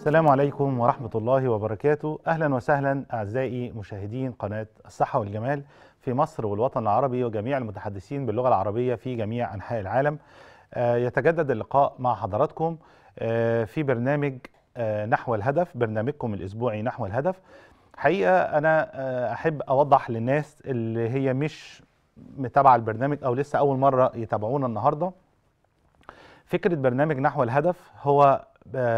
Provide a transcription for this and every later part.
السلام عليكم ورحمة الله وبركاته أهلا وسهلا أعزائي مشاهدين قناة الصحة والجمال في مصر والوطن العربي وجميع المتحدثين باللغة العربية في جميع أنحاء العالم آه، يتجدد اللقاء مع حضراتكم آه، في برنامج آه، نحو الهدف برنامجكم الأسبوعي نحو الهدف حقيقة أنا أحب أوضح للناس اللي هي مش متابعة البرنامج أو لسه أول مرة يتابعونا النهاردة فكرة برنامج نحو الهدف هو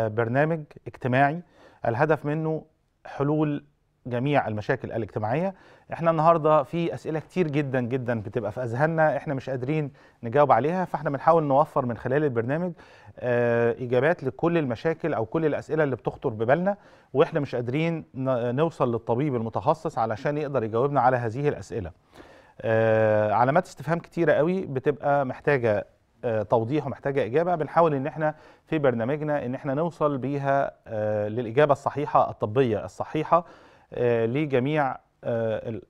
برنامج اجتماعي الهدف منه حلول جميع المشاكل الاجتماعيه احنا النهارده في اسئله كتير جدا جدا بتبقى في اذهاننا احنا مش قادرين نجاوب عليها فاحنا بنحاول نوفر من خلال البرنامج آه، اجابات لكل المشاكل او كل الاسئله اللي بتخطر ببالنا واحنا مش قادرين نوصل للطبيب المتخصص علشان يقدر يجاوبنا على هذه الاسئله آه، علامات استفهام كتيره قوي بتبقى محتاجه توضيح ومحتاجه اجابه بنحاول ان احنا في برنامجنا ان احنا نوصل بيها آه، للاجابه الصحيحه الطبيه الصحيحه آه، لجميع آه،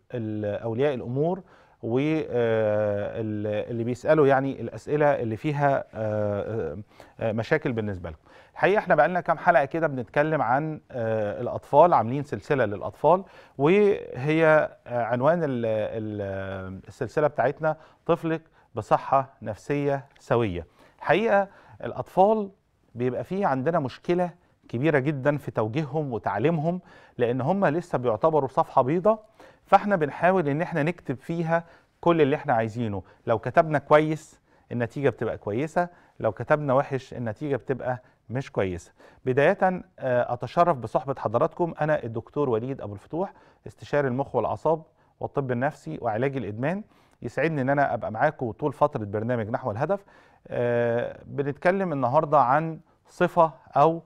اولياء الامور واللي بيسالوا يعني الاسئله اللي فيها مشاكل بالنسبه لكم. الحقيقه احنا بقالنا كام حلقه كده بنتكلم عن الاطفال عاملين سلسله للاطفال وهي عنوان السلسله بتاعتنا طفلك بصحة نفسية سوية حقيقة الأطفال بيبقى فيه عندنا مشكلة كبيرة جدا في توجيههم وتعليمهم لأن هم لسه بيعتبروا صفحة بيضة فاحنا بنحاول ان احنا نكتب فيها كل اللي احنا عايزينه لو كتبنا كويس النتيجة بتبقى كويسة لو كتبنا وحش النتيجة بتبقى مش كويسة بداية آه، أتشرف بصحبة حضراتكم أنا الدكتور وليد أبو الفتوح استشاري المخ والأعصاب والطب النفسي وعلاج الإدمان يسعدني ان انا ابقى معاكم طول فتره برنامج نحو الهدف آه، بنتكلم النهارده عن صفه او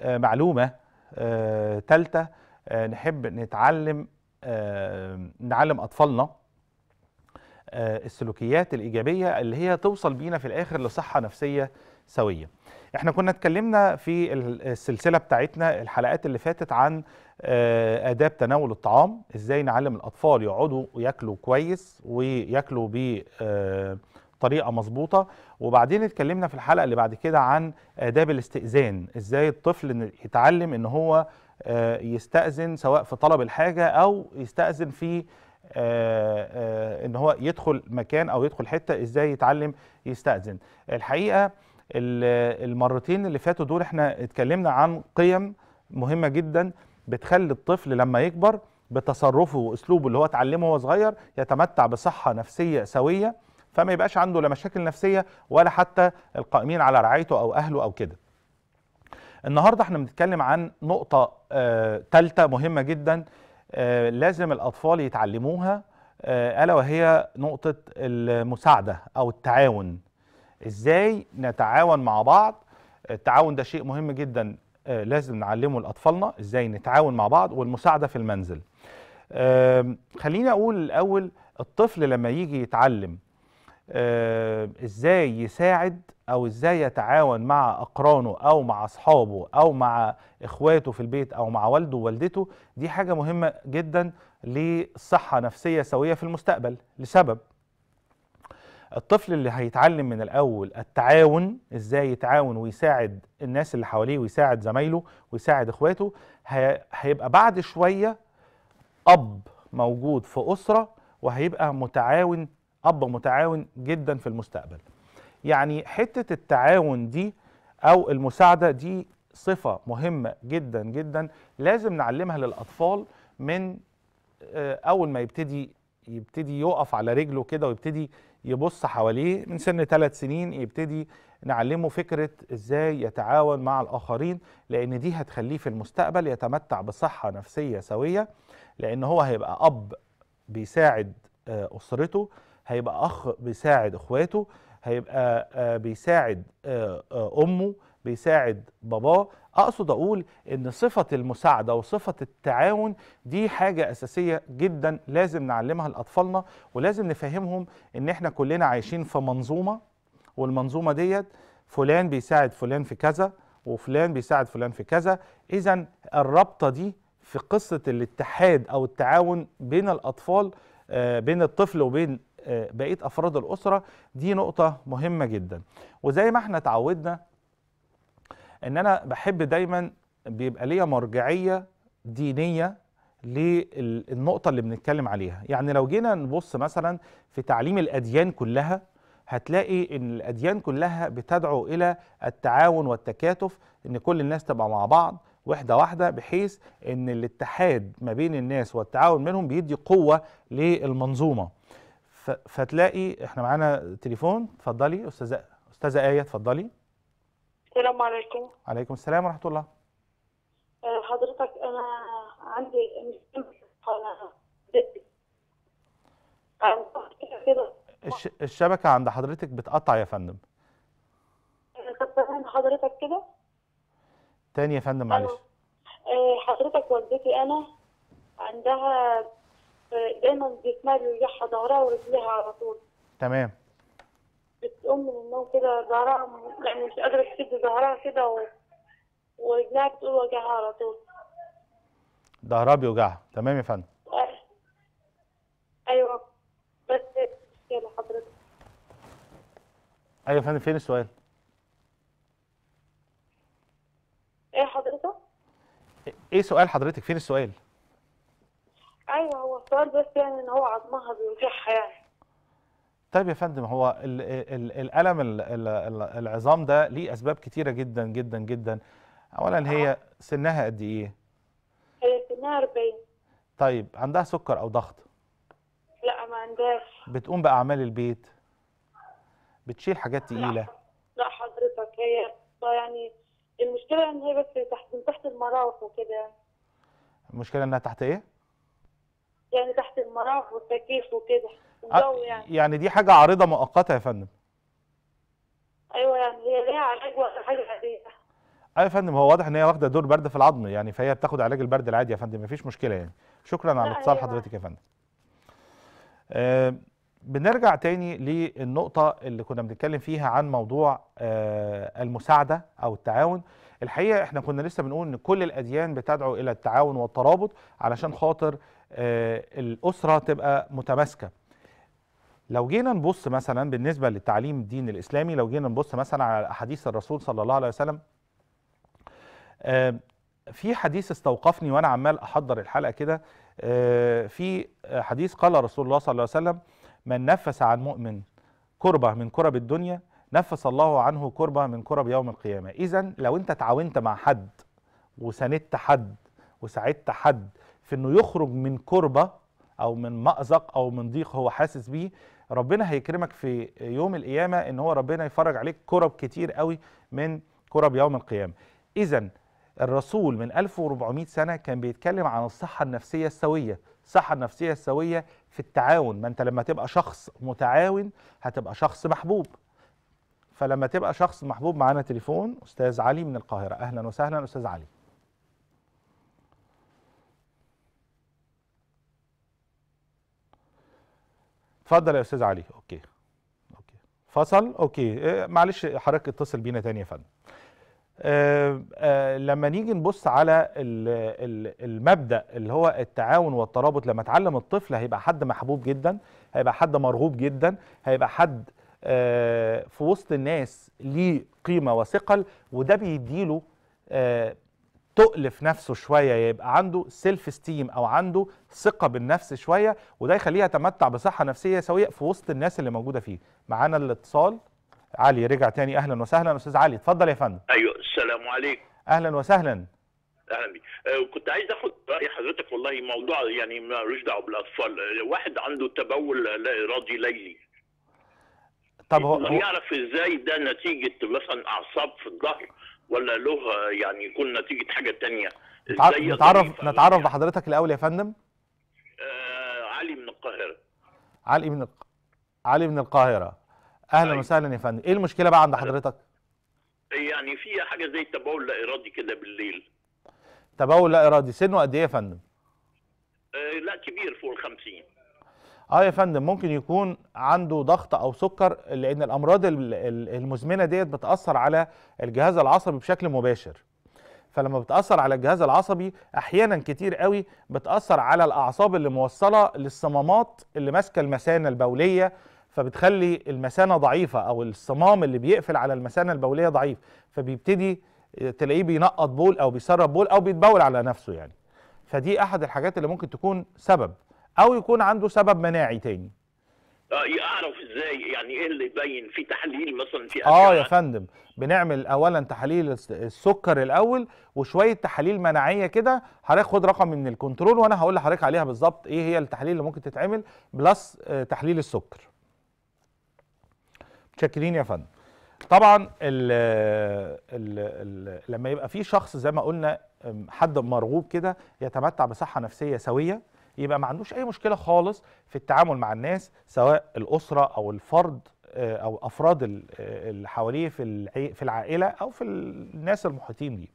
آه، معلومه ثالثه آه، نحب نتعلم نعلم اطفالنا السلوكيات الايجابيه اللي هي توصل بينا في الاخر لصحه نفسيه سويه احنا كنا اتكلمنا في السلسله بتاعتنا الحلقات اللي فاتت عن آه، اداب تناول الطعام ازاي نعلم الاطفال يقعدوا وياكلوا كويس وياكلوا بطريقه آه، مظبوطه وبعدين اتكلمنا في الحلقه اللي بعد كده عن اداب الاستئذان ازاي الطفل يتعلم ان هو آه، يستأذن سواء في طلب الحاجه او يستأذن في ان هو يدخل مكان او يدخل حته ازاي يتعلم يستأذن الحقيقه المرتين اللي فاتوا دول احنا اتكلمنا عن قيم مهمه جدا بتخلي الطفل لما يكبر بتصرفه واسلوبه اللي هو اتعلمه وهو صغير يتمتع بصحه نفسيه سويه فما يبقاش عنده لا مشاكل نفسيه ولا حتى القائمين على رعايته او اهله او كده. النهارده احنا بنتكلم عن نقطه ثالثه آه مهمه جدا آه لازم الاطفال يتعلموها آه الا وهي نقطه المساعده او التعاون. ازاي نتعاون مع بعض؟ التعاون ده شيء مهم جدا آه، لازم نعلمه لاطفالنا ازاي نتعاون مع بعض والمساعده في المنزل خليني اقول الاول الطفل لما يجي يتعلم ازاي يساعد او ازاي يتعاون مع اقرانه او مع اصحابه او مع اخواته في البيت او مع والده ووالدته دي حاجه مهمه جدا لصحه نفسيه سويه في المستقبل لسبب الطفل اللي هيتعلم من الاول التعاون ازاي يتعاون ويساعد الناس اللي حواليه ويساعد زمايله ويساعد اخواته هيبقى بعد شويه اب موجود في اسره وهيبقى متعاون اب متعاون جدا في المستقبل يعني حته التعاون دي او المساعده دي صفه مهمه جدا جدا لازم نعلمها للاطفال من آه، اول ما يبتدي يبتدي يقف على رجله كده ويبتدي يبص حواليه من سن ثلاث سنين يبتدي نعلمه فكرة ازاي يتعاون مع الآخرين لأن دي هتخليه في المستقبل يتمتع بصحة نفسية سوية لأن هو هيبقى أب بيساعد آه، أسرته هيبقى أخ بيساعد إخواته هيبقى آه، بيساعد آه، أمه بيساعد باباه اقصد اقول ان صفه المساعده وصفه التعاون دي حاجه اساسيه جدا لازم نعلمها لاطفالنا ولازم نفهمهم ان احنا كلنا عايشين في منظومه والمنظومه ديت فلان بيساعد فلان في كذا وفلان بيساعد فلان في كذا اذا الرابطه دي في قصه الاتحاد او التعاون بين الاطفال آه، بين الطفل وبين آه، بقيه افراد الاسره دي نقطه مهمه جدا وزي ما احنا اتعودنا ان انا بحب دايما بيبقى ليا مرجعيه دينيه للنقطه اللي بنتكلم عليها يعني لو جينا نبص مثلا في تعليم الاديان كلها هتلاقي ان الاديان كلها بتدعو الى التعاون والتكاتف ان كل الناس تبقى مع بعض وحده واحده بحيث ان الاتحاد ما بين الناس والتعاون منهم بيدي قوه للمنظومه فتلاقي احنا معانا تليفون اتفضلي استاذه استاذه ايه اتفضلي السلام عليكم عليكم السلام ورحمه الله آه، حضرتك انا عندي كده الش... الشبكه عند حضرتك بتقطع يا فندم طب حضرتك كده تاني يا فندم معلش آه، حضرتك والدتي انا عندها آه، دايما جسمها ويحط ظهرها ورجليها على طول تمام بتقوم من النوم كده ظهرها يعني مش قادرة تشد ظهرها كده و... ورجلها بتقول وجعها على طول ظهرها بيوجعها تمام يا فندم ايوه بس يلا حضرتك ايوه يا فندم فين السؤال؟ ايه حضرتك؟ ايه سؤال حضرتك؟ فين السؤال؟ ايوه هو السؤال بس يعني ان هو عظمها بيوجعها يعني طيب يا فندم هو ال ال الالم الـ العظام ده ليه اسباب كتيره جدا جدا جدا اولا هي سنها قد ايه هي سنها 40 طيب عندها سكر او ضغط لا ما عندهاش بتقوم باعمال البيت بتشيل حاجات تقيله لا حضرتك هي يعني المشكله ان هي بس تحت من تحت المراوح وكده يعني. المشكله انها تحت ايه يعني تحت المراوح والتكييف وكده آه، الجو يعني يعني دي حاجه عارضه مؤقته يا فندم ايوه يعني هي ليها علاج وحاجه حاجه عاديه ايوه يا فندم هو واضح ان هي واخده دور برد في العظم يعني فهي بتاخد علاج البرد العادي يا فندم مفيش مشكله يعني شكرا على اتصال حضرتك يا فندم آه بنرجع تاني للنقطة اللي كنا بنتكلم فيها عن موضوع آه المساعدة أو التعاون الحقيقة احنا كنا لسه بنقول ان كل الأديان بتدعو إلى التعاون والترابط علشان خاطر آه، الاسره تبقى متماسكه لو جينا نبص مثلا بالنسبه للتعليم الدين الاسلامي لو جينا نبص مثلا على احاديث الرسول صلى الله عليه وسلم آه، في حديث استوقفني وانا عمال احضر الحلقه كده آه، في حديث قال رسول الله صلى الله عليه وسلم من نفس عن مؤمن كربه من كرب الدنيا نفس الله عنه كربه من كرب يوم القيامه اذا لو انت تعاونت مع حد وساندت حد وساعدت حد في انه يخرج من كربه او من مازق او من ضيق هو حاسس بيه ربنا هيكرمك في يوم القيامه ان هو ربنا يفرج عليك كرب كتير قوي من كرب يوم القيامه اذا الرسول من 1400 سنه كان بيتكلم عن الصحه النفسيه السويه الصحه النفسيه السويه في التعاون ما انت لما تبقى شخص متعاون هتبقى شخص محبوب فلما تبقى شخص محبوب معانا تليفون استاذ علي من القاهره اهلا وسهلا استاذ علي اتفضل يا استاذ علي اوكي اوكي فصل اوكي آه، معلش حضرتك اتصل بينا تاني يا فندم آه آه لما نيجي نبص على المبدا اللي هو التعاون والترابط لما اتعلم الطفل هيبقى حد محبوب جدا هيبقى حد مرغوب جدا هيبقى حد آه في وسط الناس ليه قيمه وثقل وده بيديله آه، تؤلف نفسه شويه يبقى عنده سيلف استيم او عنده ثقه بالنفس شويه وده يخليه يتمتع بصحه نفسيه سويه في وسط الناس اللي موجوده فيه معانا الاتصال علي رجع تاني اهلا وسهلا استاذ علي اتفضل يا فندم ايوه السلام عليكم اهلا وسهلا اهلا بيك آه كنت عايز اخد راي حضرتك والله موضوع يعني ملوش دعوه بالاطفال واحد عنده تبول لا ارادي ليلي طب هو يعرف ازاي ده نتيجه مثلا اعصاب في الظهر ولا له يعني يكون نتيجه حاجه ثانيه نتعرف نتعرف يعني؟ بحضرتك الاول يا فندم آه علي من القاهره علي من علي من القاهره اهلا أيوة. وسهلا يا فندم ايه المشكله بقى عند حضرتك يعني في حاجه زي التبول لا ارادي كده بالليل تبول لا ارادي سنه قد ايه يا فندم آه لا كبير فوق ال 50 اه يا فندم ممكن يكون عنده ضغط او سكر لان الامراض المزمنه ديت بتاثر على الجهاز العصبي بشكل مباشر فلما بتاثر على الجهاز العصبي احيانا كتير قوي بتاثر على الاعصاب اللي موصله للصمامات اللي ماسكه المثانه البوليه فبتخلي المثانه ضعيفه او الصمام اللي بيقفل على المثانه البوليه ضعيف فبيبتدي تلاقيه بينقط بول او بيسرب بول او بيتبول على نفسه يعني فدي احد الحاجات اللي ممكن تكون سبب او يكون عنده سبب مناعي تاني اعرف آه، ازاي يعني ايه اللي يبين في تحليل مثلا في اه يا فندم بنعمل اولا تحاليل السكر الاول وشويه تحاليل مناعيه كده حضرتك خد رقم من الكنترول وانا هقول لحضرتك عليها بالظبط ايه هي التحاليل اللي ممكن تتعمل بلس آه، تحليل السكر متشكرين يا فندم طبعا ال ال ال لما يبقى في شخص زي ما قلنا حد مرغوب كده يتمتع بصحه نفسيه سويه يبقى ما عندوش اي مشكله خالص في التعامل مع الناس سواء الاسره او الفرد آه، او افراد آه، اللي حواليه في في العائله او في الناس المحيطين بيه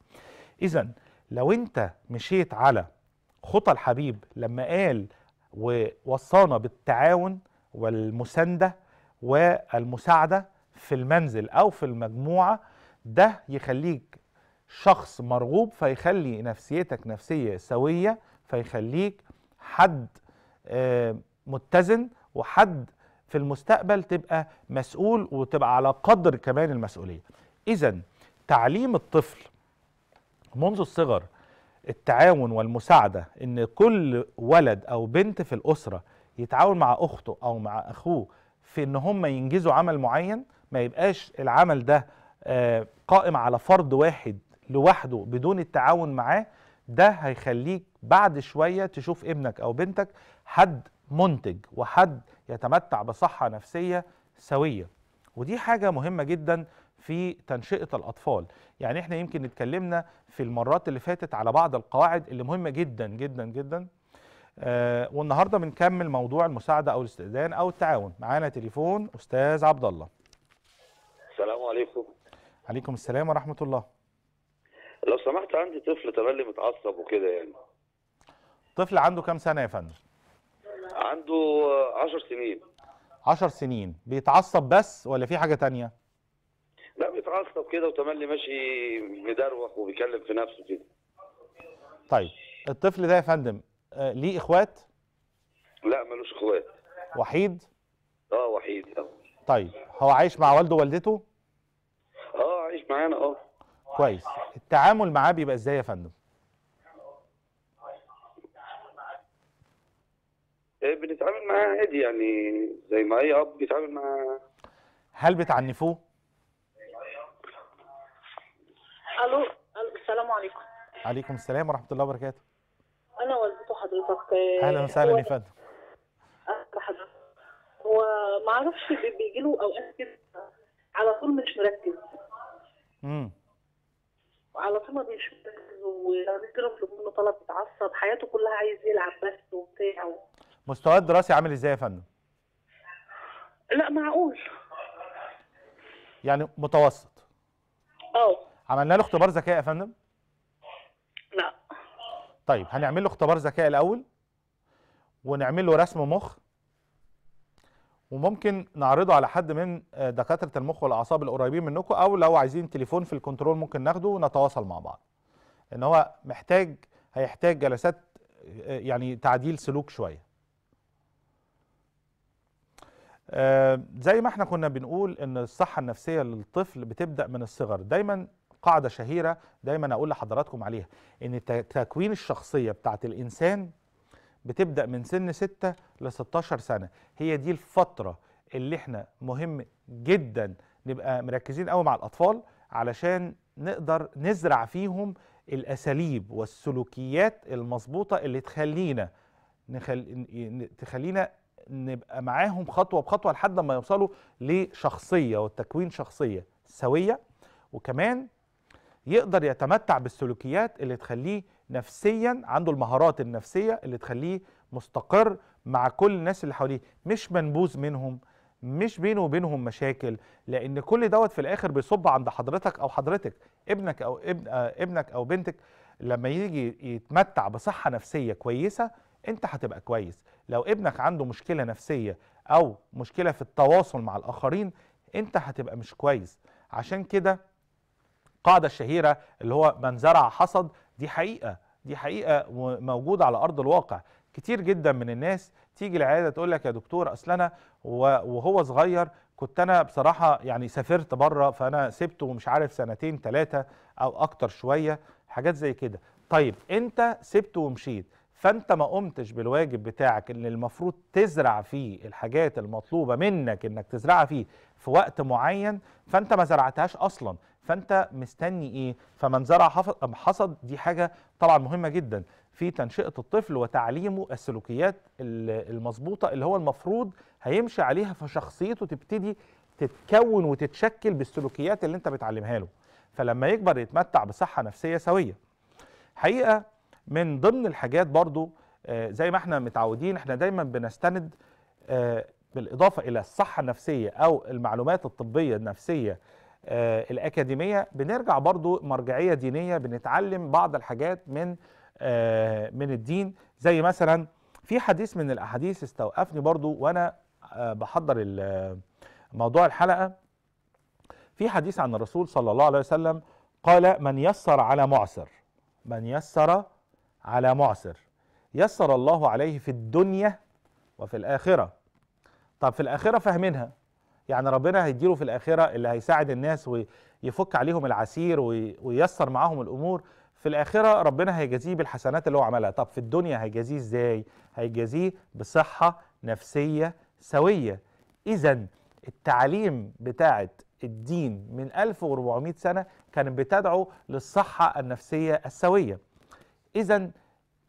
اذا لو انت مشيت على خطى الحبيب لما قال ووصانا بالتعاون والمسانده والمساعده في المنزل او في المجموعه ده يخليك شخص مرغوب فيخلي نفسيتك نفسيه سويه فيخليك حد آه، متزن وحد في المستقبل تبقى مسؤول وتبقى على قدر كمان المسؤوليه اذا تعليم الطفل منذ الصغر التعاون والمساعده ان كل ولد او بنت في الاسره يتعاون مع اخته او مع اخوه في ان هم ينجزوا عمل معين ما يبقاش العمل ده آه، قائم على فرد واحد لوحده بدون التعاون معاه ده هيخليك بعد شويه تشوف ابنك او بنتك حد منتج وحد يتمتع بصحه نفسيه سويه ودي حاجه مهمه جدا في تنشئه الاطفال يعني احنا يمكن اتكلمنا في المرات اللي فاتت على بعض القواعد اللي مهمه جدا جدا جدا آه والنهارده بنكمل موضوع المساعده او الاستئذان او التعاون معانا تليفون استاذ عبد الله السلام عليكم عليكم السلام ورحمه الله لو سمحت عندي طفل تملي متعصب وكده يعني طفل عنده كام سنه يا فندم عنده 10 سنين 10 سنين بيتعصب بس ولا في حاجه تانية لا بيتعصب كده وتملي ماشي مدروخ وبيكلم في نفسه كده طيب الطفل ده يا فندم آه، ليه اخوات لا ملوش اخوات وحيد اه وحيد اه طيب هو عايش مع والده ووالدته اه عايش معانا اه كويس التعامل معاه بيبقى ازاي يا فندم آه، بنتعامل معاها عادي يعني زي ما اي اب بيتعامل مع هل بتعنفوه؟ الو السلام عليكم عليكم السلام ورحمه الله وبركاته انا والدته حضرتك آه، اهلا وسهلا يا فندم هو ما اعرفش بيجي له اوقات كده على طول مش مركز امم وعلى طول ما بيشوفش مركز بيضرب منه طلب بيتعصب حياته كلها عايز يلعب بس وبتاع مستواه الدراسي عامل ازاي يا فندم؟ لا معقول يعني متوسط اه عملنا له اختبار ذكاء يا فندم؟ لا طيب هنعمل له اختبار ذكاء الاول ونعمل له رسم مخ وممكن نعرضه على حد من آه، دكاتره المخ والاعصاب القريبين منكم او لو عايزين تليفون في الكنترول ممكن ناخده ونتواصل مع بعض ان هو محتاج هيحتاج جلسات آه، يعني تعديل سلوك شويه آه، زي ما احنا كنا بنقول ان الصحه النفسيه للطفل بتبدا من الصغر دايما قاعده شهيره دايما اقول لحضراتكم عليها ان تكوين الشخصيه بتاعت الانسان بتبدا من سن 6 ل 16 سنه هي دي الفتره اللي احنا مهم جدا نبقى مركزين قوي مع الاطفال علشان نقدر نزرع فيهم الاساليب والسلوكيات المظبوطه اللي تخلينا نخل... تخلينا نبقى معاهم خطوه بخطوه لحد ما يوصلوا لشخصيه وتكوين شخصيه سويه وكمان يقدر يتمتع بالسلوكيات اللي تخليه نفسيا عنده المهارات النفسيه اللي تخليه مستقر مع كل الناس اللي حواليه مش منبوذ منهم مش بينه وبينهم مشاكل لان كل دوت في الاخر بيصب عند حضرتك او حضرتك ابنك او ابن ابنك او بنتك لما يجي يتمتع بصحه نفسيه كويسه انت هتبقى كويس لو ابنك عنده مشكله نفسيه او مشكله في التواصل مع الاخرين انت هتبقى مش كويس عشان كده القاعده الشهيره اللي هو من زرع حصد دي حقيقه دي حقيقه موجوده على ارض الواقع كتير جدا من الناس تيجي العياده تقول لك يا دكتور اصل انا وهو صغير كنت انا بصراحه يعني سافرت بره فانا سبته مش عارف سنتين ثلاثه او اكتر شويه حاجات زي كده طيب انت سبته ومشيت فانت ما قمتش بالواجب بتاعك اللي المفروض تزرع فيه الحاجات المطلوبه منك انك تزرعها فيه في وقت معين فانت ما زرعتهاش اصلا فانت مستني ايه فمن زرع حصد دي حاجه طبعا مهمه جدا في تنشئه الطفل وتعليمه السلوكيات المظبوطه اللي هو المفروض هيمشي عليها فشخصيته تبتدي تتكون وتتشكل بالسلوكيات اللي انت بتعلمها له فلما يكبر يتمتع بصحه نفسيه سويه حقيقه من ضمن الحاجات برضو آه، زي ما احنا متعودين احنا دايما بنستند آه، بالاضافه الى الصحه النفسيه او المعلومات الطبيه النفسيه آه، الاكاديميه بنرجع برضو مرجعيه دينيه بنتعلم بعض الحاجات من من الدين زي مثلا في حديث من الاحاديث استوقفني برضو وانا بحضر موضوع الحلقه في حديث عن الرسول صلى الله عليه وسلم قال من يسر على معسر من يسر على معسر يسر الله عليه في الدنيا وفي الآخرة طب في الآخرة فاهمينها يعني ربنا هيديله في الآخرة اللي هيساعد الناس ويفك عليهم العسير وييسر معاهم الأمور في الآخرة ربنا هيجازيه بالحسنات اللي هو عملها طب في الدنيا هيجازيه إزاي؟ هيجازيه بصحة نفسية سوية إذا التعليم بتاعة الدين من 1400 سنة كانت بتدعو للصحة النفسية السوية اذا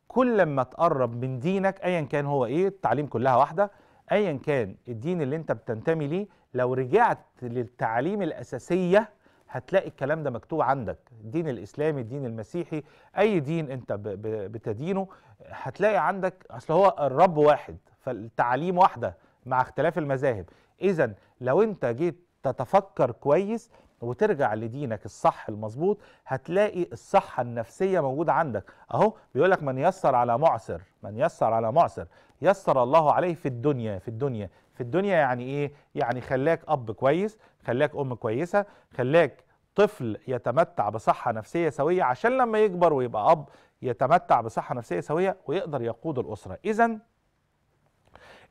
كل ما تقرب من دينك ايا كان هو ايه التعليم كلها واحده ايا كان الدين اللي انت بتنتمي ليه لو رجعت للتعاليم الاساسيه هتلاقي الكلام ده مكتوب عندك الدين الاسلامي الدين المسيحي اي دين انت بتدينه هتلاقي عندك اصل هو الرب واحد فالتعاليم واحده مع اختلاف المذاهب اذا لو انت جيت تتفكر كويس وترجع لدينك الصح المظبوط هتلاقي الصحة النفسية موجودة عندك اهو بيقول لك من يسر على معسر من يسر على معسر يسر الله عليه في الدنيا في الدنيا في الدنيا يعني ايه يعني خلاك اب كويس خلاك ام كويسة خلاك طفل يتمتع بصحة نفسية سوية عشان لما يكبر ويبقى اب يتمتع بصحة نفسية سوية ويقدر يقود الأسرة اذا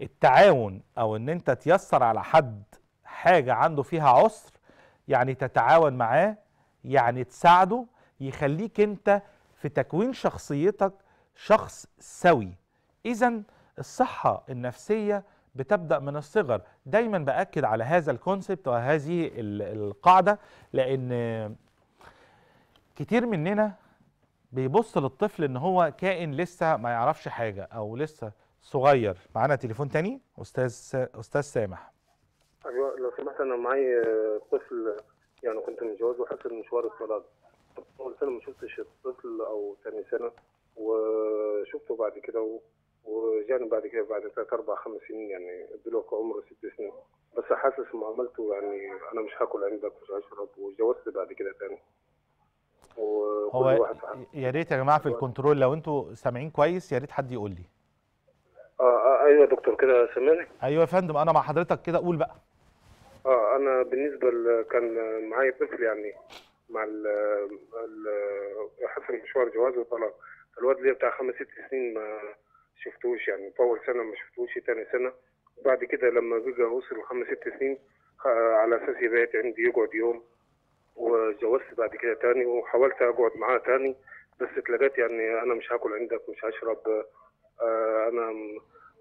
التعاون او ان انت تيسر على حد حاجة عنده فيها عسر يعني تتعاون معاه يعني تساعده يخليك انت في تكوين شخصيتك شخص سوي اذا الصحه النفسيه بتبدا من الصغر دايما باكد على هذا الكونسبت وهذه القاعده لان كتير مننا بيبص للطفل ان هو كائن لسه ما يعرفش حاجه او لسه صغير معانا تليفون تاني استاذ استاذ سامح ايوه حتى انا معي طفل يعني كنت متجوز وحتى المشوار الصلاه اول سنه ما شفتش الطفل او ثاني سنه وشفته بعد كده وجاني بعد كده بعد ثلاث اربع خمس سنين يعني ادلوك عمره ست سنين بس حاسس عملته يعني انا مش هاكل عندك مش هشرب واتجوزت بعد كده ثاني هو يا ريت يا جماعه في الكنترول لو انتوا سامعين كويس يا ريت حد يقول لي اه, آه، ايوه يا دكتور كده سامعني ايوه يا فندم انا مع حضرتك كده قول بقى اه انا بالنسبه ل... كان معايا طفل يعني مع ال ال حصل مشوار جواز وطلاق الواد اللي بتاع خمس ست سنين ما شفتوش يعني في اول سنه ما شفتوش تاني سنه بعد كده لما بقى وصل خمس ست سنين على اساس يبات عندي يقعد يوم وجوزت بعد كده تاني وحاولت اقعد معاه تاني بس اتلقيت يعني انا مش هاكل عندك مش هشرب آه، انا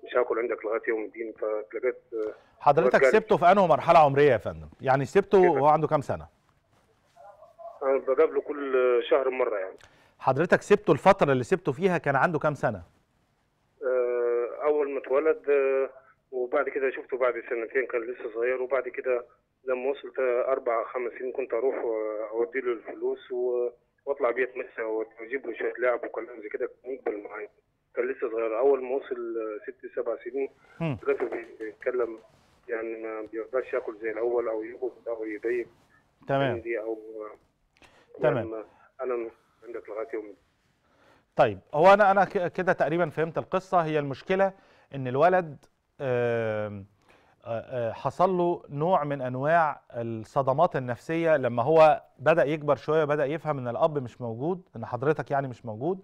مش هاكل عندك لغايه يوم الدين فتلاقيت آه، حضرتك سبته في انهي مرحله عمريه يا فندم؟ يعني سبته وهو عنده كام سنه؟ انا بقابله كل شهر مره يعني حضرتك سبته الفتره اللي سبته فيها كان عنده كام سنه؟ آه، اول ما اتولد آه، وبعد كده شفته بعد سنتين كان لسه صغير وبعد كده لما وصلت اربع خمس سنين كنت اروح اودي له الفلوس واطلع بيه اتمشى واجيب له شويه لعب وكلام زي كده كان يقبل معايا كان لسه صغير اول ما وصل ست سبع سنين كان بيتكلم يعني ما بيقدرش ياكل زي الاول او يقف او يضيق تمام دي او تمام يعني انا عندك لغايه يوم طيب هو انا انا كده تقريبا فهمت القصه هي المشكله ان الولد حصل له نوع من انواع الصدمات النفسيه لما هو بدا يكبر شويه بدا يفهم ان الاب مش موجود ان حضرتك يعني مش موجود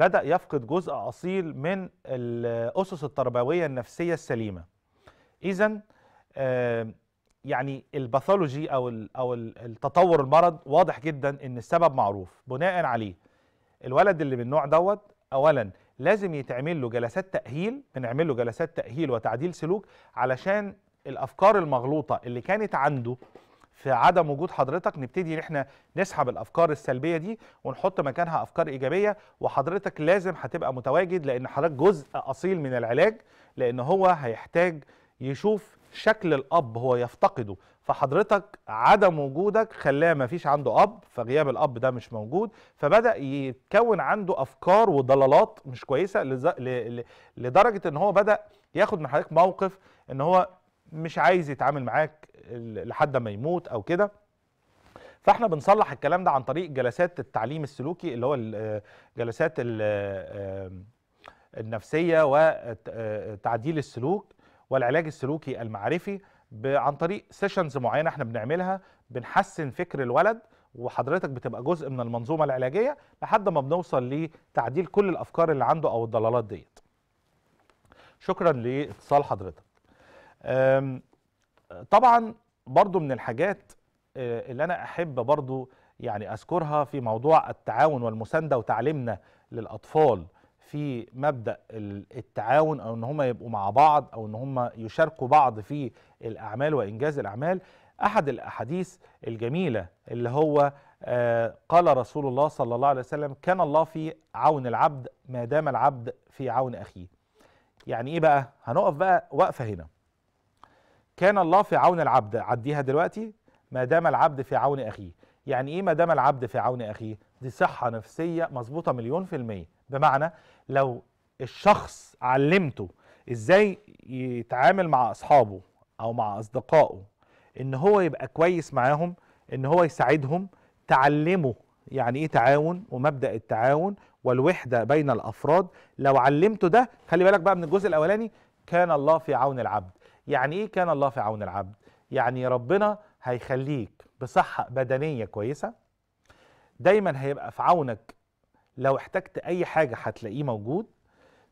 بدأ يفقد جزء أصيل من الأسس التربوية النفسية السليمة إذا يعني الباثولوجي أو أو التطور المرض واضح جدا إن السبب معروف بناء عليه الولد اللي من النوع دوت أولا لازم يتعمل له جلسات تأهيل بنعمل له جلسات تأهيل وتعديل سلوك علشان الأفكار المغلوطة اللي كانت عنده في عدم وجود حضرتك نبتدي ان احنا نسحب الافكار السلبيه دي ونحط مكانها افكار ايجابيه وحضرتك لازم هتبقى متواجد لان حضرتك جزء اصيل من العلاج لان هو هيحتاج يشوف شكل الاب هو يفتقده فحضرتك عدم وجودك خلاه ما فيش عنده اب فغياب الاب ده مش موجود فبدا يتكون عنده افكار وضلالات مش كويسه لدرجه ان هو بدا ياخد من حضرتك موقف ان هو مش عايز يتعامل معاك لحد ما يموت او كده فاحنا بنصلح الكلام ده عن طريق جلسات التعليم السلوكي اللي هو جلسات النفسيه وتعديل آه، السلوك والعلاج السلوكي المعرفي عن طريق سيشنز معينه احنا بنعملها بنحسن فكر الولد وحضرتك بتبقى جزء من المنظومه العلاجيه لحد ما بنوصل لتعديل كل الافكار اللي عنده او الضلالات ديت شكرا لاتصال حضرتك طبعا برضو من الحاجات آه، اللي انا احب برضو يعني اذكرها في موضوع التعاون والمسانده وتعليمنا للاطفال في مبدا التعاون او ان هم يبقوا مع بعض او ان هم يشاركوا بعض في الاعمال وانجاز الاعمال احد الاحاديث الجميله اللي هو آه، قال رسول الله صلى الله عليه وسلم كان الله في عون العبد ما دام العبد في عون اخيه يعني ايه بقى هنقف بقى وقفه هنا كان الله في عون العبد عديها دلوقتي ما دام العبد في عون اخيه يعني ايه ما دام العبد في عون اخيه دي صحه نفسيه مظبوطه مليون في الميه بمعنى لو الشخص علمته ازاي يتعامل مع اصحابه او مع اصدقائه ان هو يبقى كويس معاهم ان هو يساعدهم تعلمه يعني ايه تعاون ومبدا التعاون والوحده بين الافراد لو علمته ده خلي بالك بقى من الجزء الاولاني كان الله في عون العبد يعني ايه كان الله في عون العبد يعني ربنا هيخليك بصحة بدنية كويسة دايما هيبقى في عونك لو احتجت اي حاجة هتلاقيه موجود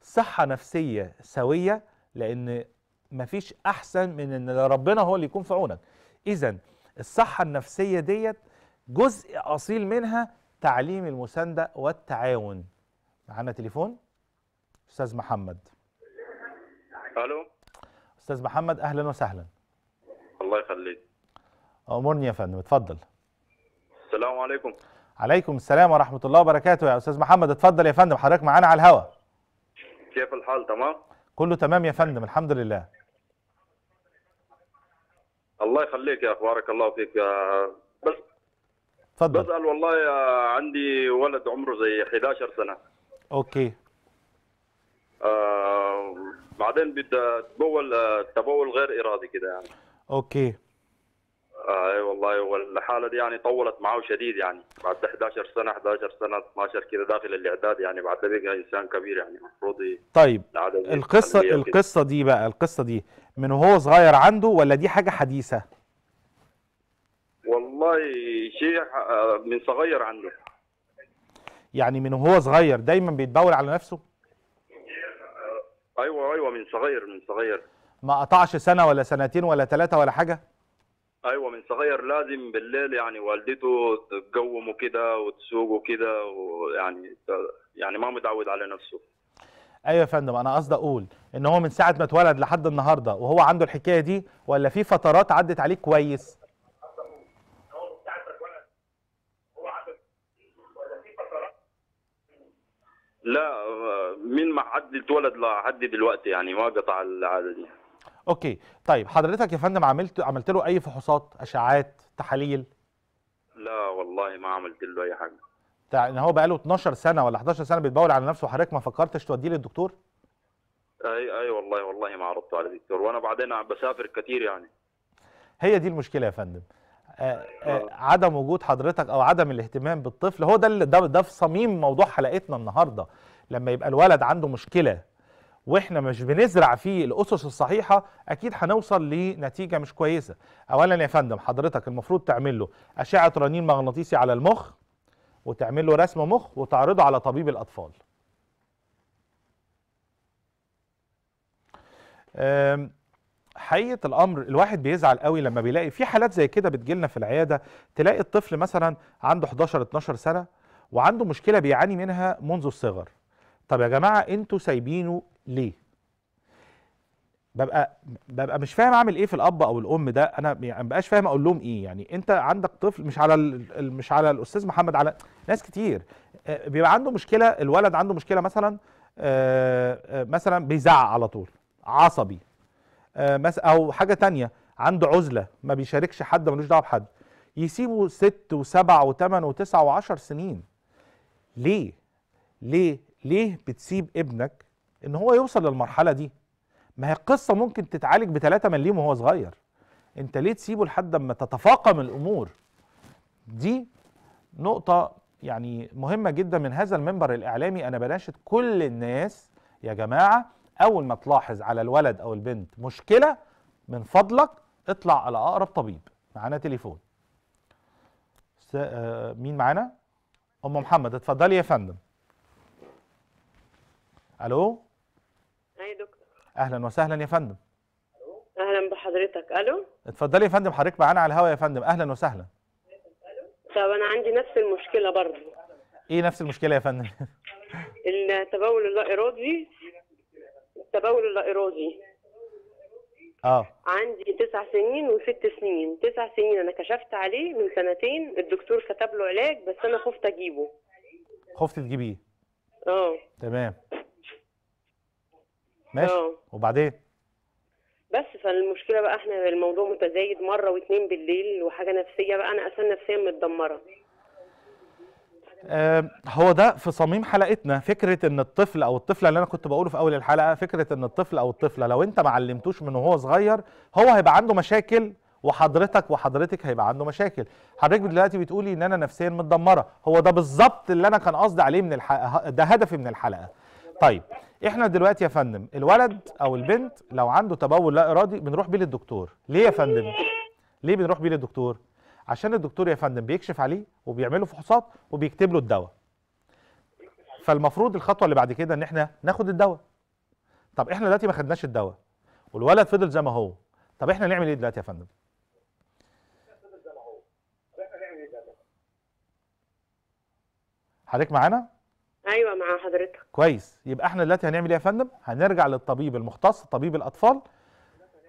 صحة نفسية سوية لان مفيش احسن من ان ربنا هو اللي يكون في عونك اذا الصحة النفسية ديت جزء اصيل منها تعليم المساندة والتعاون معانا تليفون استاذ محمد الو استاذ محمد اهلا وسهلا الله يخليك امرني يا فندم اتفضل السلام عليكم عليكم السلام ورحمه الله وبركاته يا استاذ محمد اتفضل يا فندم حضرتك معانا على الهوا كيف الحال تمام كله تمام يا فندم الحمد لله الله يخليك يا بارك الله فيك بس اتفضل بسال والله عندي ولد عمره زي 11 سنه اوكي آه بعدين بدها تبول تبول غير ارادي كده يعني اوكي آه اي والله والحاله دي يعني طولت معه شديد يعني بعد 11 سنه 11 سنه 12 كده داخل الاعداد يعني بعد بقى انسان كبير يعني المفروض طيب القصه القصه دي بقى القصه دي من وهو صغير عنده ولا دي حاجه حديثه؟ والله شيء آه، من صغير عنده يعني من وهو صغير دايما بيتبول على نفسه؟ ايوه ايوه من صغير من صغير ما قطعش سنه ولا سنتين ولا ثلاثه ولا حاجه ايوه من صغير لازم بالليل يعني والدته تقومه كده وتسوقه كده ويعني يعني ما متعود على نفسه ايوه يا فندم انا قصدي اقول ان هو من ساعه ما اتولد لحد النهارده وهو عنده الحكايه دي ولا في فترات عدت عليه كويس لا من ما حد اتولد لحد دلوقتي يعني ما قطع العاده دي يعني. اوكي طيب حضرتك يا فندم عملت عملت له اي فحوصات اشعاعات تحاليل لا والله ما عملت له اي حاجه ان يعني هو بقاله 12 سنه ولا 11 سنه بيتبول على نفسه وحضرتك ما فكرتش توديه للدكتور اي اي والله والله ما عرضته على الدكتور وانا بعدين بسافر كتير يعني هي دي المشكله يا فندم آه، آه، عدم وجود حضرتك او عدم الاهتمام بالطفل هو ده ده, ده في صميم موضوع حلقتنا النهارده لما يبقى الولد عنده مشكله واحنا مش بنزرع فيه الاسس الصحيحه اكيد هنوصل لنتيجه مش كويسه اولا يا فندم حضرتك المفروض تعمل له اشعه رنين مغناطيسي على المخ وتعمل له رسم مخ وتعرضه على طبيب الاطفال حقيقه الامر الواحد بيزعل قوي لما بيلاقي في حالات زي كده بتجيلنا في العياده تلاقي الطفل مثلا عنده 11 12 سنه وعنده مشكله بيعاني منها منذ الصغر طب يا جماعه انتوا سايبينه ليه ببقى ببقى مش فاهم اعمل ايه في الاب او الام ده انا ما يعني بقاش فاهم اقول لهم ايه يعني انت عندك طفل مش على مش على الاستاذ محمد على ناس كتير آه، بيبقى عنده مشكله الولد عنده مشكله مثلا آه، آه، مثلا بيزعق على طول عصبي آه، او حاجه تانية عنده عزله ما بيشاركش حد ملوش دعوه بحد يسيبه ست وسبع وثمان وتسع وعشر سنين ليه ليه ليه بتسيب ابنك ان هو يوصل للمرحله دي ما هي القصه ممكن تتعالج بثلاثة مليم وهو صغير انت ليه تسيبه لحد ما تتفاقم الامور دي نقطه يعني مهمه جدا من هذا المنبر الاعلامي انا بناشد كل الناس يا جماعه اول ما تلاحظ على الولد او البنت مشكله من فضلك اطلع على اقرب طبيب معانا تليفون س... آه مين معانا ام محمد اتفضلي يا فندم الو اي دكتور اهلا وسهلا يا فندم اهلا بحضرتك الو اتفضلي يا فندم حضرتك معانا على الهوا يا فندم اهلا وسهلا طب انا عندي نفس المشكله برضه ايه نفس المشكله يا فندم التبول اللا ارادي التبول الإرادي اه عندي تسع سنين وست سنين تسع سنين انا كشفت عليه من سنتين الدكتور كتب له علاج بس انا خفت اجيبه خفت تجيبيه اه تمام ماشي أوه. وبعدين بس فالمشكله بقى احنا الموضوع متزايد مره واتنين بالليل وحاجه نفسيه بقى انا اصلا نفسيا متدمره هو ده في صميم حلقتنا فكره ان الطفل او الطفله اللي انا كنت بقوله في اول الحلقه فكره ان الطفل او الطفله لو انت ما علمتوش من وهو صغير هو هيبقى عنده مشاكل وحضرتك وحضرتك هيبقى عنده مشاكل حضرتك دلوقتي بتقولي ان انا نفسيا متدمره هو ده بالظبط اللي انا كان قصدي عليه من الحلقه ده هدفي من الحلقه طيب احنا دلوقتي يا فندم الولد او البنت لو عنده تبول لا ارادي بنروح بيه للدكتور ليه يا فندم ليه بنروح بيه للدكتور عشان الدكتور يا فندم بيكشف عليه وبيعمل له فحوصات وبيكتب له الدواء فالمفروض الخطوه اللي بعد كده ان احنا ناخد الدواء طب احنا دلوقتي ما خدناش الدواء والولد فضل زي ما هو طب احنا نعمل ايه دلوقتي يا فندم حضرتك معانا ايوه مع حضرتك كويس يبقى احنا دلوقتي هنعمل ايه يا فندم هنرجع للطبيب المختص طبيب الاطفال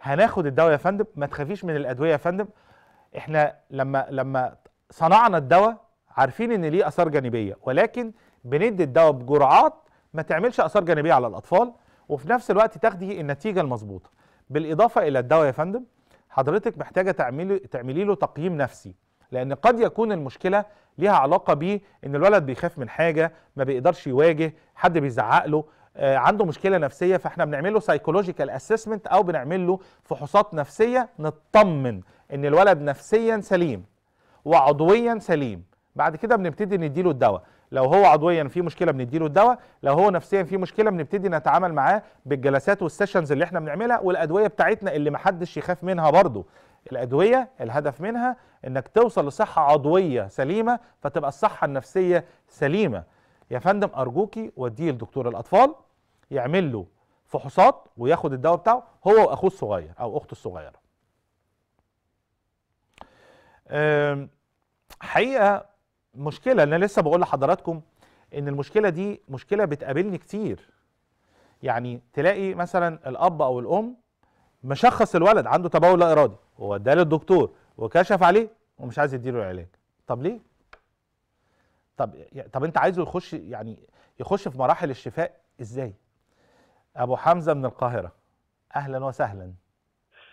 هناخد الدواء يا فندم ما تخافيش من الادويه يا فندم احنا لما لما صنعنا الدواء عارفين ان ليه اثار جانبيه ولكن بندي الدواء بجرعات ما تعملش اثار جانبيه على الاطفال وفي نفس الوقت تاخدي النتيجه المظبوطه بالاضافه الى الدواء يا فندم حضرتك محتاجه تعملي تعملي له تقييم نفسي لان قد يكون المشكله ليها علاقه بيه ان الولد بيخاف من حاجه ما بيقدرش يواجه حد بيزعق له آه، عنده مشكله نفسيه فاحنا بنعمل له سايكولوجيكال اسسمنت او بنعمل له فحوصات نفسيه نطمن ان الولد نفسيا سليم وعضويا سليم بعد كده بنبتدي نديله الدواء لو هو عضويا في مشكله بنديله الدواء لو هو نفسيا في مشكله بنبتدي نتعامل معاه بالجلسات والسيشنز اللي احنا بنعملها والادويه بتاعتنا اللي محدش يخاف منها برضه الادويه الهدف منها انك توصل لصحه عضويه سليمه فتبقى الصحه النفسيه سليمه يا فندم ارجوكي وديه لدكتور الاطفال يعمل له فحوصات وياخد الدواء بتاعه هو واخوه الصغير او اخته الصغيره حقيقه مشكله انا لسه بقول لحضراتكم ان المشكله دي مشكله بتقابلني كتير يعني تلاقي مثلا الاب او الام مشخص الولد عنده تبول لا ارادي ووداه للدكتور وكشف عليه ومش عايز يديله العلاج طب ليه طب طب انت عايزه يخش يعني يخش في مراحل الشفاء ازاي ابو حمزه من القاهره اهلا وسهلا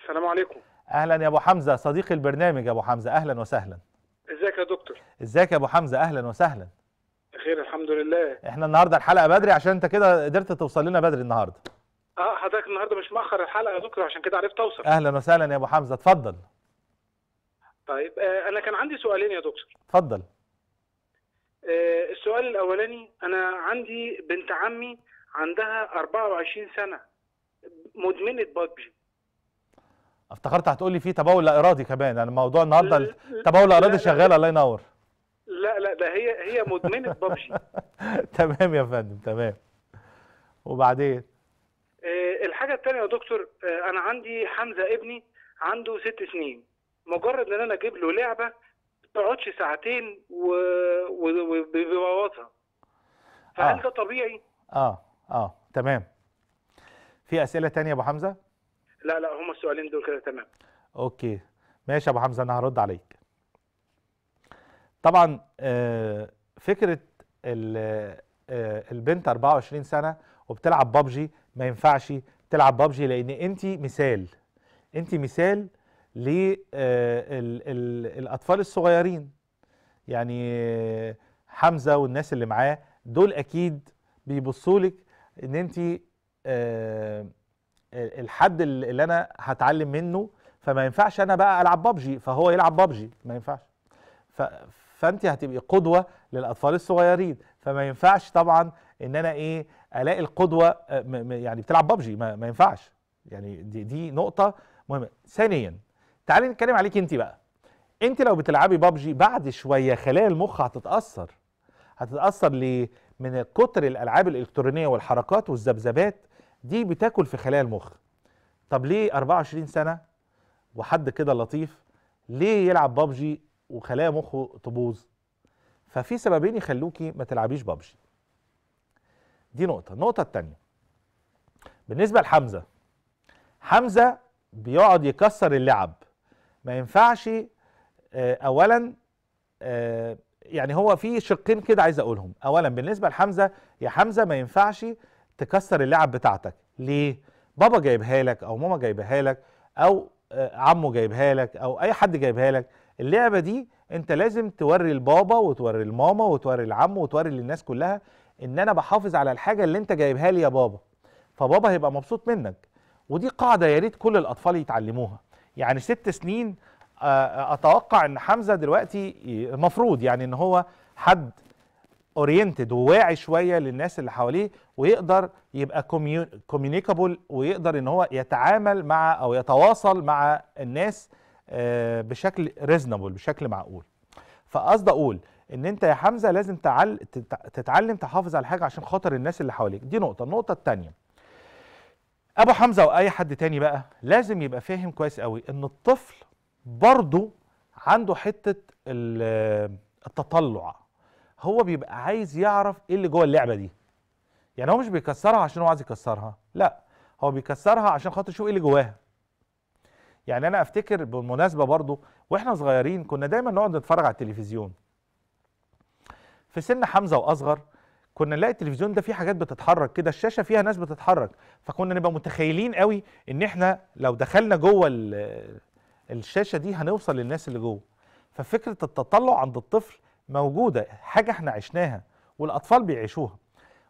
السلام عليكم اهلا يا ابو حمزه صديق البرنامج ابو حمزه اهلا وسهلا ازيك يا دكتور ازيك يا ابو حمزه اهلا وسهلا بخير الحمد لله احنا النهارده الحلقه بدري عشان انت كده قدرت توصل لنا بدري النهارده اه حضرتك النهارده مش مأخر الحلقه يا دكتور عشان كده عرفت اوصل اهلا وسهلا يا ابو حمزه اتفضل طيب آه انا كان عندي سؤالين يا دكتور اتفضل آه السؤال الاولاني انا عندي بنت عمي عندها 24 سنه مدمنه ببجي افتكرت هتقول لي في تبول لا ارادي كمان يعني موضوع النهارده تبول لا ارادي شغال الله ينور لا لا ده هي هي مدمنه ببجي تمام يا فندم تمام وبعدين آه، الحاجه الثانيه يا دكتور آه، انا عندي حمزه ابني عنده ست سنين مجرد ان انا اجيب له لعبه تقعدش ساعتين وبيبوظها فهل آه. ده طبيعي؟ اه اه تمام في اسئله تانية يا ابو حمزه لا لا هم السؤالين دول كده تمام اوكي ماشي يا ابو حمزه انا هرد عليك طبعا آه، فكره آه، البنت 24 سنه وبتلعب بابجي ما ينفعش تلعب بابجي لان انت مثال انت مثال للاطفال آه، الصغيرين يعني حمزه والناس اللي معاه دول اكيد بيبصوا لك ان انت آه، آه، الحد اللي انا هتعلم منه فما ينفعش انا بقى العب بابجي فهو يلعب بابجي ما ينفعش ف فانت هتبقي قدوه للاطفال الصغيرين فما ينفعش طبعا ان انا ايه الاقي القدوه آه، يعني بتلعب بابجي ما, ما ينفعش يعني دي, دي نقطه مهمه ثانيا تعالي نتكلم عليك انت بقى انت لو بتلعبي بابجي بعد شويه خلايا المخ هتتاثر هتتاثر ليه من كتر الالعاب الالكترونيه والحركات والذبذبات دي بتاكل في خلايا المخ طب ليه 24 سنه وحد كده لطيف ليه يلعب بابجي وخلايا مخه تبوظ ففي سببين يخلوكي ما تلعبيش بابجي دي نقطه النقطه الثانيه بالنسبه لحمزه حمزه بيقعد يكسر اللعب ما ينفعش آه، اولا آه، يعني هو في شقين كده عايز اقولهم اولا بالنسبه لحمزه يا حمزه ما ينفعش تكسر اللعب بتاعتك ليه بابا جايبها لك او ماما جايبها لك او آه، عمه جايبها لك او اي حد جايبها لك اللعبه دي انت لازم توري البابا وتوري الماما وتوري العم وتوري للناس كلها ان انا بحافظ على الحاجه اللي انت جايبها لي يا بابا فبابا هيبقى مبسوط منك ودي قاعده يا ريت كل الاطفال يتعلموها يعني ست سنين آه، اتوقع ان حمزه دلوقتي المفروض يعني ان هو حد اورينتد وواعي شويه للناس اللي حواليه ويقدر يبقى كوميونيكابل ويقدر ان هو يتعامل مع او يتواصل مع الناس آه، بشكل ريزنبل بشكل معقول فقصد اقول ان انت يا حمزه لازم تعل... تتعلم تحافظ على حاجه عشان خاطر الناس اللي حواليك دي نقطه النقطه الثانيه ابو حمزه واي حد تاني بقى لازم يبقى فاهم كويس قوي ان الطفل برضه عنده حته التطلع هو بيبقى عايز يعرف ايه اللي جوه اللعبه دي يعني هو مش بيكسرها عشان هو عايز يكسرها لا هو بيكسرها عشان خاطر يشوف ايه اللي جواها يعني انا افتكر بالمناسبه برضو واحنا صغيرين كنا دايما نقعد نتفرج على التلفزيون في سن حمزه واصغر كنا نلاقي التلفزيون ده فيه حاجات بتتحرك كده الشاشه فيها ناس بتتحرك فكنا نبقى متخيلين قوي ان احنا لو دخلنا جوه الشاشه دي هنوصل للناس اللي جوه ففكره التطلع عند الطفل موجوده حاجه احنا عشناها والاطفال بيعيشوها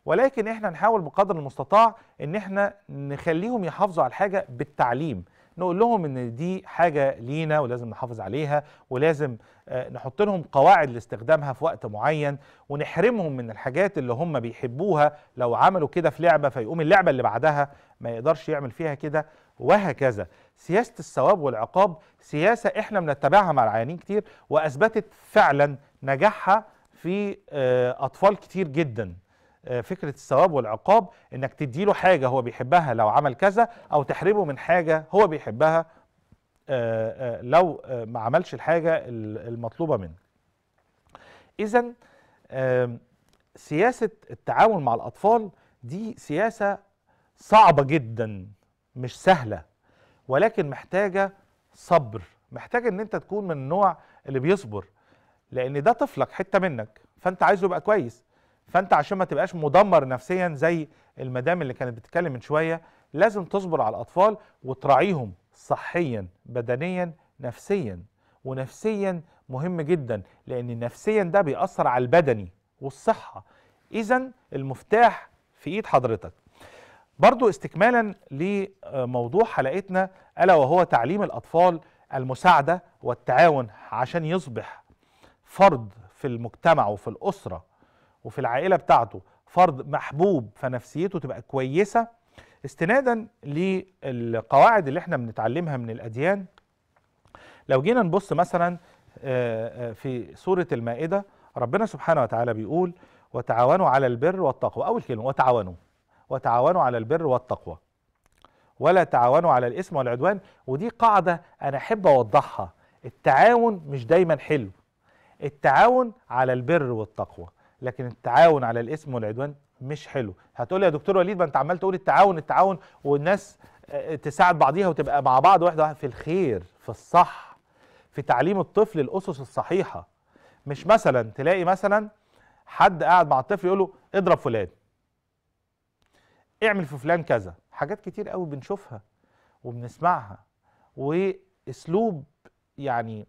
ولكن احنا نحاول بقدر المستطاع ان احنا نخليهم يحافظوا على الحاجه بالتعليم نقول لهم ان دي حاجه لينا ولازم نحافظ عليها ولازم آه، نحط لهم قواعد لاستخدامها في وقت معين ونحرمهم من الحاجات اللي هم بيحبوها لو عملوا كده في لعبه فيقوم اللعبه اللي بعدها ما يقدرش يعمل فيها كده وهكذا سياسه الثواب والعقاب سياسه احنا بنتبعها مع العيانين كتير واثبتت فعلا نجاحها في آه، اطفال كتير جدا آه، فكره الثواب والعقاب انك تديله حاجه هو بيحبها لو عمل كذا او تحرمه من حاجه هو بيحبها آه، لو ما عملش الحاجه المطلوبه منه اذا سياسه التعامل مع الاطفال دي سياسه صعبه جدا مش سهله ولكن محتاجه صبر محتاج ان انت تكون من النوع اللي بيصبر لان ده طفلك حته منك فانت عايزه يبقى كويس فانت عشان ما تبقاش مدمر نفسيا زي المدام اللي كانت بتتكلم من شويه لازم تصبر على الاطفال وتراعيهم صحيا بدنيا نفسيا ونفسيا مهم جدا لان نفسيا ده بيأثر على البدني والصحه اذا المفتاح في ايد حضرتك برضو استكمالا لموضوع حلقتنا ألا وهو تعليم الأطفال المساعدة والتعاون عشان يصبح فرد في المجتمع وفي الأسرة وفي العائلة بتاعته فرد محبوب فنفسيته تبقى كويسة استنادا للقواعد اللي احنا بنتعلمها من الأديان لو جينا نبص مثلا آه، آه، في سورة المائدة ربنا سبحانه وتعالى بيقول وتعاونوا على البر والتقوى أول كلمة وتعاونوا وتعاونوا على البر والتقوى ولا تعاونوا على الإثم والعدوان ودي قاعدة أنا أحب أوضحها التعاون مش دايما حلو التعاون على البر والتقوى لكن التعاون على الإثم والعدوان مش حلو هتقول يا دكتور وليد ما انت عمال تقول التعاون التعاون والناس آه، آه، تساعد بعضيها وتبقى مع بعض واحده في الخير في الصح في تعليم الطفل الاسس الصحيحه مش مثلا تلاقي مثلا حد قاعد مع الطفل يقول له اضرب فلان اعمل في فلان كذا حاجات كتير قوي بنشوفها وبنسمعها واسلوب يعني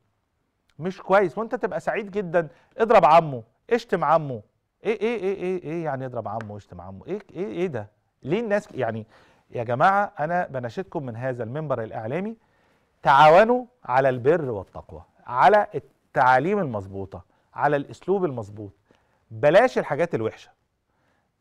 مش كويس وانت تبقى سعيد جدا اضرب عمه اشتم عمه ايه ايه ايه ايه, إيه يعني اضرب عمه واشتم عمه ايه ايه ايه ده ليه الناس يعني يا جماعه انا بناشدكم من هذا المنبر الاعلامي تعاونوا على البر والتقوى على التعاليم المظبوطه على الاسلوب المظبوط بلاش الحاجات الوحشه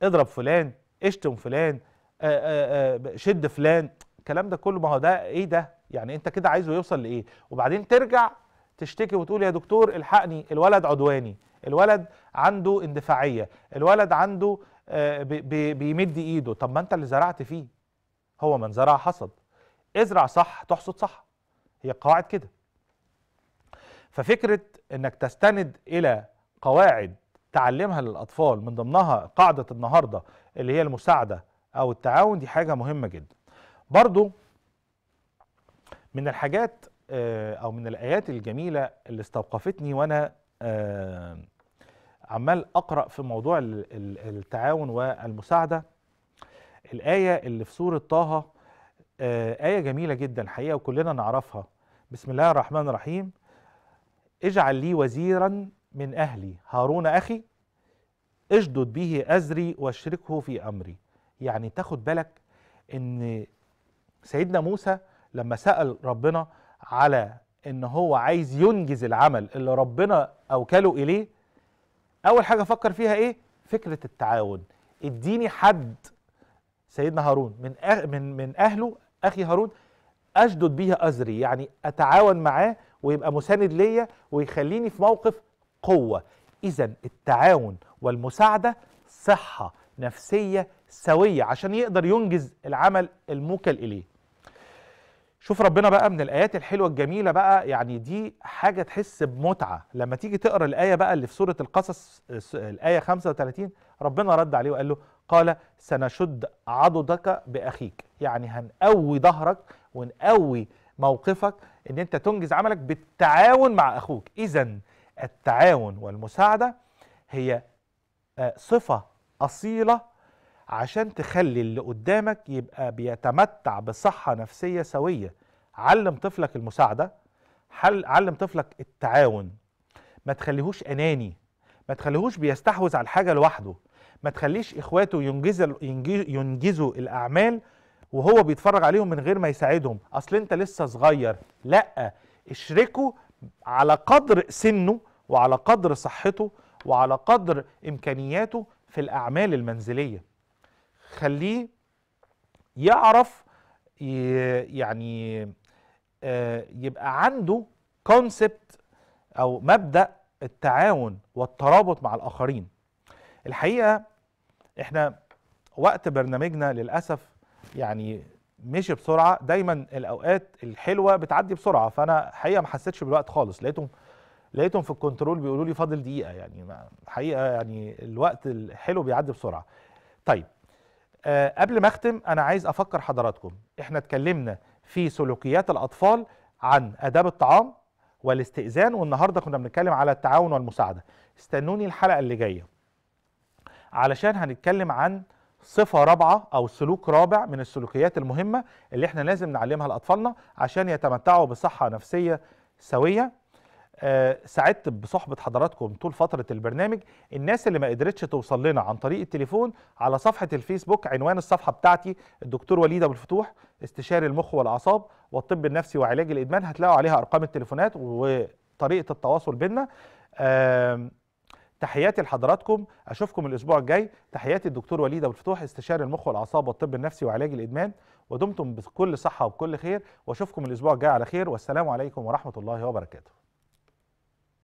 اضرب فلان اشتم فلان آه، آه، آه، شد فلان الكلام ده كله ما هو ده ايه ده يعني انت كده عايزه يوصل لايه وبعدين ترجع تشتكي وتقول يا دكتور الحقني الولد عدواني الولد عنده اندفاعيه الولد عنده بي بيمد ايده طب ما انت اللي زرعت فيه هو من زرع حصد ازرع صح تحصد صح هي القواعد كده ففكره انك تستند الى قواعد تعلمها للاطفال من ضمنها قاعده النهارده اللي هي المساعده او التعاون دي حاجه مهمه جدا برضو من الحاجات آه، او من الايات الجميله اللي استوقفتني وانا آه، عمال اقرا في موضوع التعاون والمساعده الايه اللي في سوره طه آه، ايه جميله جدا حقيقه وكلنا نعرفها بسم الله الرحمن الرحيم اجعل لي وزيرا من أهلي هارون أخي اشدد به أزري واشركه في أمري يعني تاخد بالك ان سيدنا موسى لما سأل ربنا على ان هو عايز ينجز العمل اللي ربنا اوكله اليه اول حاجه فكر فيها ايه فكره التعاون اديني حد سيدنا هارون من أه من من اهله اخي هارون اشدد به ازري يعني اتعاون معاه ويبقى مساند ليا ويخليني في موقف قوة إذا التعاون والمساعدة صحة نفسية سوية عشان يقدر ينجز العمل الموكل إليه شوف ربنا بقى من الآيات الحلوة الجميلة بقى يعني دي حاجة تحس بمتعة لما تيجي تقرأ الآية بقى اللي في سورة القصص الآية 35 ربنا رد عليه وقال له قال سنشد عضدك بأخيك يعني هنقوي ظهرك ونقوي موقفك ان انت تنجز عملك بالتعاون مع اخوك اذا التعاون والمساعدة هي آه، صفة أصيلة عشان تخلي اللي قدامك يبقى بيتمتع بصحة نفسية سوية علم طفلك المساعدة علم طفلك التعاون ما تخليهوش أناني ما تخليهوش بيستحوذ على الحاجة لوحده ما تخليش إخواته ينجزوا ينجزوا الأعمال وهو بيتفرج عليهم من غير ما يساعدهم أصل أنت لسه صغير لأ اشركه على قدر سنه وعلى قدر صحته وعلى قدر امكانياته في الاعمال المنزليه خليه يعرف يعني آه، يبقى عنده كونسبت او مبدا التعاون والترابط مع الاخرين الحقيقه احنا وقت برنامجنا للاسف يعني مشي بسرعه دايما الاوقات الحلوه بتعدي بسرعه فانا حقيقه ما حسيتش بالوقت خالص لقيتهم لقيتهم في الكنترول بيقولوا لي فاضل دقيقه يعني حقيقه يعني الوقت الحلو بيعدي بسرعه طيب أه قبل ما اختم انا عايز افكر حضراتكم احنا اتكلمنا في سلوكيات الاطفال عن اداب الطعام والاستئذان والنهارده كنا بنتكلم على التعاون والمساعده استنوني الحلقه اللي جايه علشان هنتكلم عن صفة رابعة أو سلوك رابع من السلوكيات المهمة اللي احنا لازم نعلمها لأطفالنا عشان يتمتعوا بصحة نفسية سوية أه سعدت بصحبة حضراتكم طول فترة البرنامج الناس اللي ما قدرتش توصل لنا عن طريق التليفون على صفحة الفيسبوك عنوان الصفحة بتاعتي الدكتور وليد أبو الفتوح استشاري المخ والأعصاب والطب النفسي وعلاج الإدمان هتلاقوا عليها أرقام التليفونات وطريقة التواصل بيننا أه تحياتي لحضراتكم اشوفكم الاسبوع الجاي تحياتي الدكتور وليد ابو الفتوح استشاري المخ والاعصاب والطب النفسي وعلاج الادمان ودمتم بكل صحه وبكل خير واشوفكم الاسبوع الجاي على خير والسلام عليكم ورحمه الله وبركاته